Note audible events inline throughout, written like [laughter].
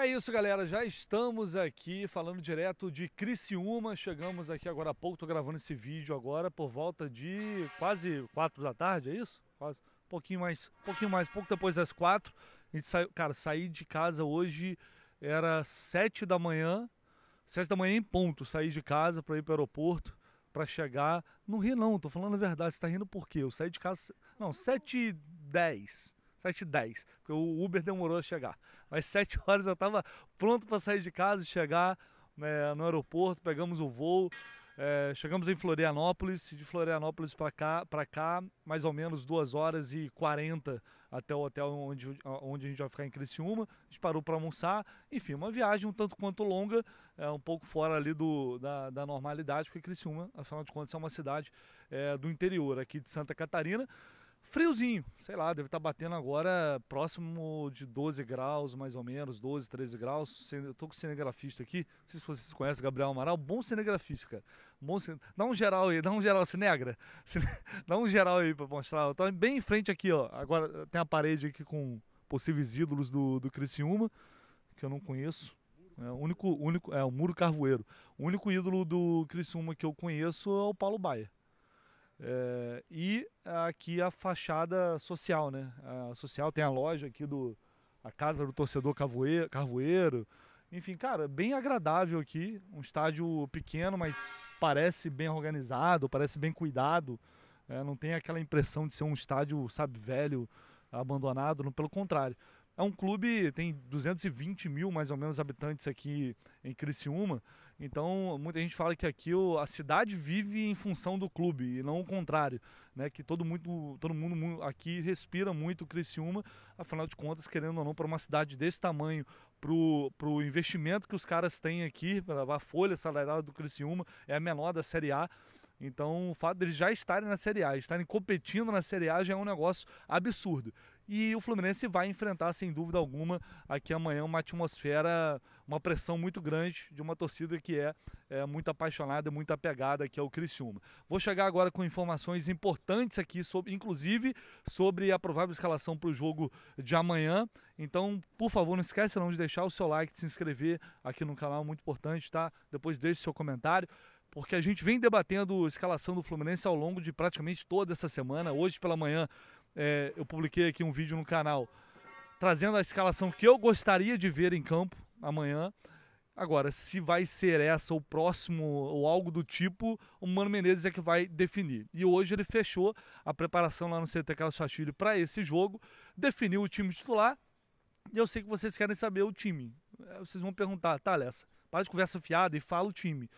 É isso, galera. Já estamos aqui falando direto de Criciúma. Chegamos aqui agora há pouco, tô gravando esse vídeo agora por volta de quase 4 da tarde, é isso? Quase. Um pouquinho mais, um pouquinho mais, pouco depois das 4. A gente saiu, cara, saí de casa hoje era 7 da manhã. 7 da manhã em ponto, saí de casa para ir para o aeroporto para chegar. Não ri não, tô falando a verdade. Você tá rindo por quê? Eu saí de casa, não, 7 e 10. 7h10, porque o Uber demorou a chegar. Mas 7 horas eu estava pronto para sair de casa e chegar né, no aeroporto, pegamos o voo, é, chegamos em Florianópolis, de Florianópolis para cá, para cá, mais ou menos 2 horas e 40 até o hotel onde, onde a gente vai ficar em Criciúma, a gente parou para almoçar, enfim, uma viagem um tanto quanto longa, é, um pouco fora ali do, da, da normalidade, porque Criciúma, afinal de contas, é uma cidade é, do interior aqui de Santa Catarina, friozinho, sei lá, deve estar tá batendo agora próximo de 12 graus, mais ou menos, 12, 13 graus. Eu tô com o cinegrafista aqui, não sei se vocês conhecem o Gabriel Amaral, bom cinegrafista, cara. Bom cine... Dá um geral aí, dá um geral, cinegra. Cine... [laughs] Dá um geral aí para mostrar. Eu tô bem em frente aqui, ó. Agora tem a parede aqui com possíveis ídolos do, do Criciúma, que eu não conheço. É, o único, único, é o Muro Carvoeiro. O único ídolo do Criciúma que eu conheço é o Paulo Baia. É, e aqui a fachada social, né? A social tem a loja aqui do a casa do torcedor Cavoeiro, Carvoeiro. Enfim, cara, bem agradável aqui, um estádio pequeno, mas parece bem organizado, parece bem cuidado. É, não tem aquela impressão de ser um estádio, sabe, velho, abandonado, não, pelo contrário. É um clube, tem 220 mil mais ou menos habitantes aqui em Criciúma, então muita gente fala que aqui a cidade vive em função do clube e não o contrário, né? que todo, muito, todo mundo aqui respira muito Criciúma, afinal de contas, querendo ou não, para uma cidade desse tamanho, para o investimento que os caras têm aqui, a folha salarial do Criciúma é a menor da Série A, então, o fato deles já estarem na Série A, estarem competindo na Série A já é um negócio absurdo. E o Fluminense vai enfrentar, sem dúvida alguma, aqui amanhã uma atmosfera, uma pressão muito grande de uma torcida que é, é muito apaixonada, muito apegada, que é o Criciúma. Vou chegar agora com informações importantes aqui, sobre, inclusive sobre a provável escalação para o jogo de amanhã. Então, por favor, não esquece não de deixar o seu like, de se inscrever aqui no canal, muito importante, tá? Depois deixe seu comentário porque a gente vem debatendo a escalação do Fluminense ao longo de praticamente toda essa semana. Hoje pela manhã é, eu publiquei aqui um vídeo no canal trazendo a escalação que eu gostaria de ver em campo amanhã. Agora, se vai ser essa ou próximo ou algo do tipo, o Mano Menezes é que vai definir. E hoje ele fechou a preparação lá no CT Calçachilho para esse jogo, definiu o time titular. E eu sei que vocês querem saber o time. É, vocês vão perguntar, tá, Alessa, para de conversa fiada e fala o time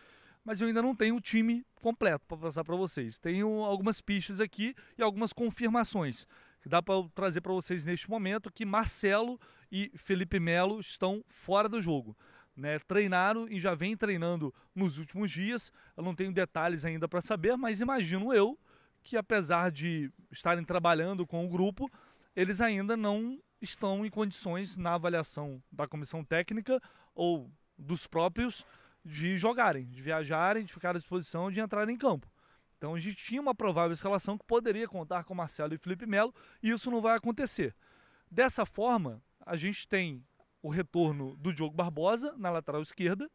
mas eu ainda não tenho o time completo para passar para vocês. Tenho algumas pistas aqui e algumas confirmações que dá para trazer para vocês neste momento que Marcelo e Felipe Melo estão fora do jogo. Né, treinaram e já vem treinando nos últimos dias. Eu não tenho detalhes ainda para saber, mas imagino eu que, apesar de estarem trabalhando com o grupo, eles ainda não estão em condições, na avaliação da comissão técnica ou dos próprios, de jogarem, de viajarem, de ficar à disposição, de entrarem em campo. Então a gente tinha uma provável escalação que poderia contar com Marcelo e Felipe Melo, e isso não vai acontecer. Dessa forma, a gente tem o retorno do Diogo Barbosa na lateral esquerda,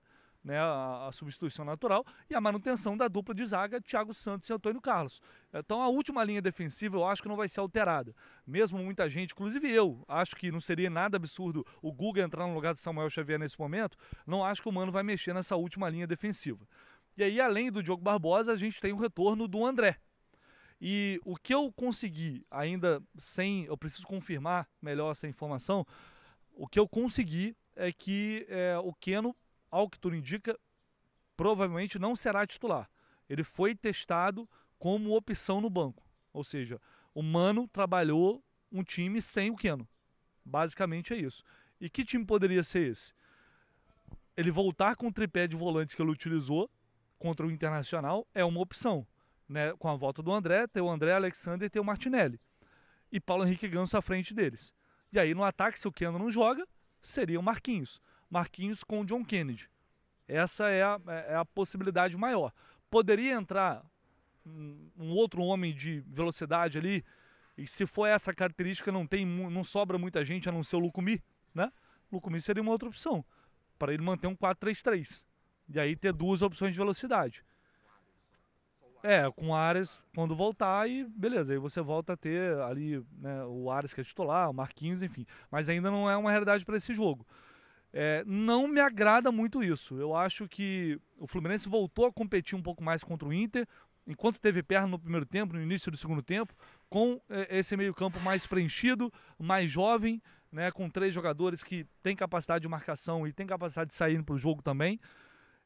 né, a, a, substituição natural, e a manutenção da dupla de zaga Thiago Santos e Antônio Carlos. Então a última linha defensiva eu acho que não vai ser alterada. Mesmo muita gente, inclusive eu, acho que não seria nada absurdo o Guga entrar no lugar do Samuel Xavier nesse momento, não acho que o Mano vai mexer nessa última linha defensiva. E aí, além do Diogo Barbosa, a gente tem o retorno do André. E o que eu consegui, ainda sem. Eu preciso confirmar melhor essa informação. O que eu consegui é que é, o Keno ao que tudo indica, provavelmente não será titular. Ele foi testado como opção no banco. Ou seja, o Mano trabalhou um time sem o Keno. Basicamente é isso. E que time poderia ser esse? Ele voltar com o tripé de volantes que ele utilizou contra o Internacional é uma opção. Né? Com a volta do André, ter o André Alexander e ter o Martinelli. E Paulo Henrique Ganso à frente deles. E aí no ataque, se o Keno não joga, seria o Marquinhos. Marquinhos com John Kennedy. Essa é a, é, é a possibilidade maior. Poderia entrar um, um outro homem de velocidade ali, e se for essa característica, não tem não sobra muita gente a não ser o Lucumi, né? Lucumi seria uma outra opção, para ele manter um 4-3-3. E aí ter duas opções de velocidade. É, com o Ares quando voltar e beleza, aí você volta a ter ali né, o Ares que é titular, o Marquinhos, enfim. Mas ainda não é uma realidade para esse jogo. É, não me agrada muito isso. Eu acho que o Fluminense voltou a competir um pouco mais contra o Inter, enquanto teve perna no primeiro tempo, no início do segundo tempo, com é, esse meio-campo mais preenchido, mais jovem, né, com três jogadores que têm capacidade de marcação e têm capacidade de sair para o jogo também.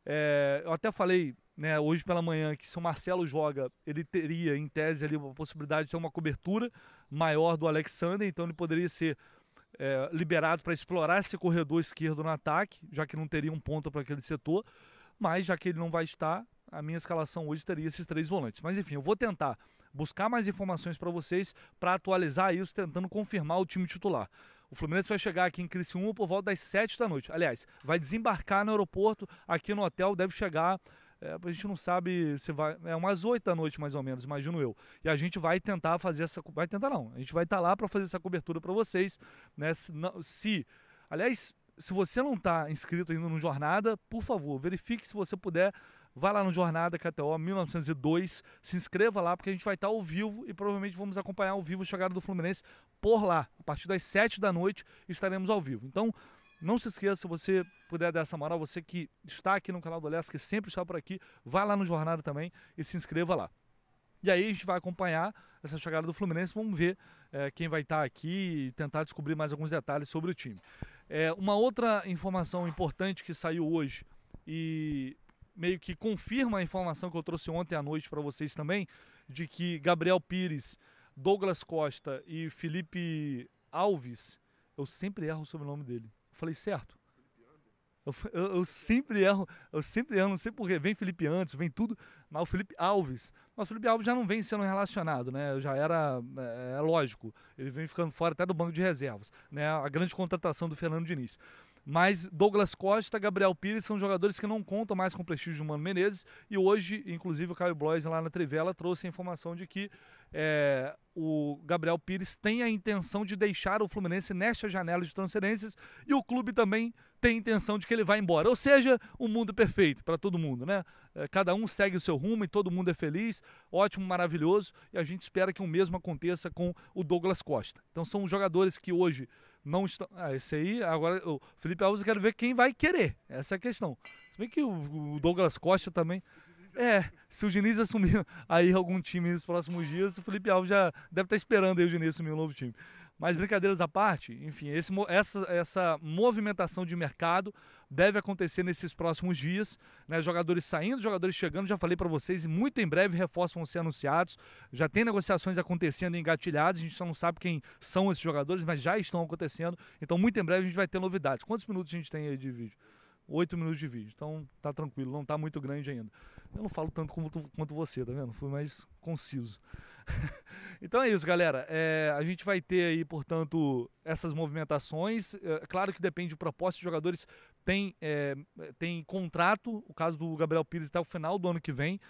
É, eu até falei né, hoje pela manhã que se o Marcelo joga, ele teria, em tese, ali, a possibilidade de ter uma cobertura maior do Alexander, então ele poderia ser é, liberado para explorar esse corredor esquerdo no ataque, já que não teria um ponto para aquele setor, mas já que ele não vai estar, a minha escalação hoje teria esses três volantes. Mas enfim, eu vou tentar buscar mais informações para vocês para atualizar isso, tentando confirmar o time titular. O Fluminense vai chegar aqui em Criciúma por volta das 7 da noite. Aliás, vai desembarcar no aeroporto, aqui no hotel, deve chegar é, a gente não sabe se vai. É umas 8 da noite, mais ou menos, imagino eu. E a gente vai tentar fazer essa. Vai tentar, não. A gente vai estar tá lá para fazer essa cobertura para vocês. Né? Se, não, se. Aliás, se você não está inscrito ainda no Jornada, por favor, verifique se você puder. Vai lá no Jornada KTO é 1902, se inscreva lá, porque a gente vai estar tá ao vivo e provavelmente vamos acompanhar ao vivo a chegada do Fluminense por lá. A partir das 7 da noite estaremos ao vivo. Então, não se esqueça, se você puder dar essa moral, você que está aqui no canal do Alessio, que sempre está por aqui, vai lá no Jornada também e se inscreva lá. E aí a gente vai acompanhar essa chegada do Fluminense, vamos ver é, quem vai estar tá aqui e tentar descobrir mais alguns detalhes sobre o time. É, uma outra informação importante que saiu hoje e meio que confirma a informação que eu trouxe ontem à noite para vocês também, de que Gabriel Pires, Douglas Costa e Felipe Alves, eu sempre erro sobre o sobrenome dele, Falei certo? Eu, eu, eu, sempre erro, eu sempre erro, não sei porquê. Vem Felipe antes, vem tudo, mas o Felipe Alves. Mas o Felipe Alves já não vem sendo relacionado, né? já era. É, é, lógico, ele vem ficando fora até do banco de reservas. Né? A grande contratação do Fernando Diniz. Mas Douglas Costa, Gabriel Pires são jogadores que não contam mais com o prestígio do Mano Menezes. E hoje, inclusive, o Caio Blois lá na Trivela trouxe a informação de que é, o Gabriel Pires tem a intenção de deixar o Fluminense nesta janela de transferências e o clube também tem a intenção de que ele vá embora. Ou seja, um mundo perfeito para todo mundo, né? É, cada um segue o seu rumo e todo mundo é feliz, ótimo, maravilhoso. E a gente espera que o mesmo aconteça com o Douglas Costa. Então são jogadores que hoje não estão. Ah, esse aí, agora o Felipe Alves, eu quero ver quem vai querer. Essa é a questão. Se bem que o, o Douglas Costa também. É, se o Diniz assumir [laughs] aí algum time nos próximos dias, o Felipe Alves já deve estar esperando aí o Diniz assumir um novo time. Mas brincadeiras à parte, enfim, esse, essa, essa movimentação de mercado deve acontecer nesses próximos dias. Né? Jogadores saindo, jogadores chegando, já falei para vocês, e muito em breve reforços vão ser anunciados. Já tem negociações acontecendo engatilhadas, a gente só não sabe quem são esses jogadores, mas já estão acontecendo. Então, muito em breve a gente vai ter novidades. Quantos minutos a gente tem aí de vídeo? Oito minutos de vídeo. Então tá tranquilo, não tá muito grande ainda. Eu não falo tanto quanto, quanto você, tá vendo? Fui mais conciso. [laughs] então é isso, galera. É, a gente vai ter aí, portanto, essas movimentações. É, claro que depende de propósito, os jogadores têm, é, têm contrato. O caso do Gabriel Pires até o final do ano que vem,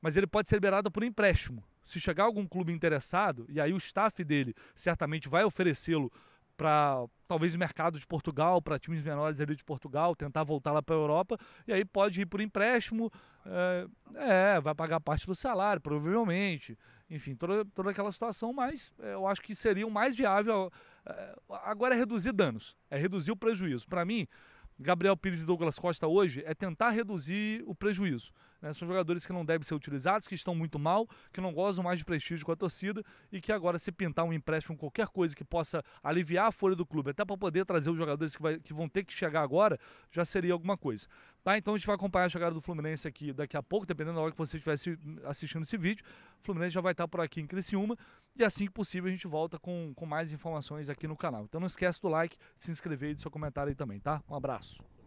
mas ele pode ser liberado por empréstimo. Se chegar algum clube interessado, e aí o staff dele certamente vai oferecê-lo para talvez o mercado de Portugal, para times menores ali de Portugal, tentar voltar lá para a Europa, e aí pode ir por empréstimo, é, é, vai pagar parte do salário, provavelmente, enfim, toda, toda aquela situação, mas eh, eu acho que seria o mais viável, é, agora é reduzir danos, é reduzir o prejuízo. Para mim, Gabriel Pires e Douglas Costa hoje é tentar reduzir o prejuízo. Né? São jogadores que não devem ser utilizados, que estão muito mal, que não gozam mais de prestígio com a torcida e que agora, se pintar um empréstimo, qualquer coisa que possa aliviar a folha do clube, até para poder trazer os jogadores que, vai, que vão ter que chegar agora, já seria alguma coisa. Tá? Então a gente vai acompanhar a chegada do Fluminense aqui daqui a pouco, dependendo da hora que você estiver assistindo esse vídeo. O Fluminense já vai estar por aqui em Criciúma e assim que possível a gente volta com, com mais informações aqui no canal. Então não esquece do like, se inscrever e do seu comentário aí também, tá? Um abraço.